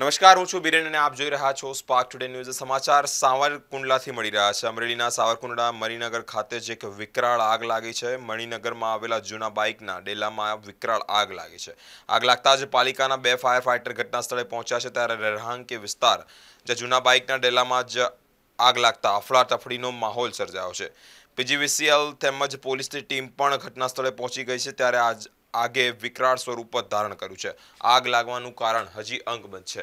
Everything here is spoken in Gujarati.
નમસ્કાર હું છું બિરેન અને આપ જોઈ રહ્યા છો સ્પાર્ક ટુડે ન્યૂઝ સમાચાર સાવરકુંડલાથી મળી રહ્યા છે અમરેલીના સાવરકુંડલા મણિનગર ખાતે જે એક વિકરાળ આગ લાગી છે મણિનગરમાં આવેલા જૂના બાઇકના ડેલામાં વિકરાળ આગ લાગી છે આગ લાગતા જ પાલિકાના બે ફાયર ફાઇટર ઘટના સ્થળે પહોંચ્યા છે ત્યારે રહેણાંકી વિસ્તાર જે જૂના બાઇકના ડેલામાં જ આગ લાગતા અફડાતફડીનો માહોલ સર્જાયો છે પીજીવીસીએલ તેમજ પોલીસની ટીમ પણ ઘટના સ્થળે પહોંચી ગઈ છે ત્યારે આજ આગે વિકરાળ સ્વરૂપ ધારણ કર્યું છે આગ લાગવાનું કારણ હજી અંકબંધ છે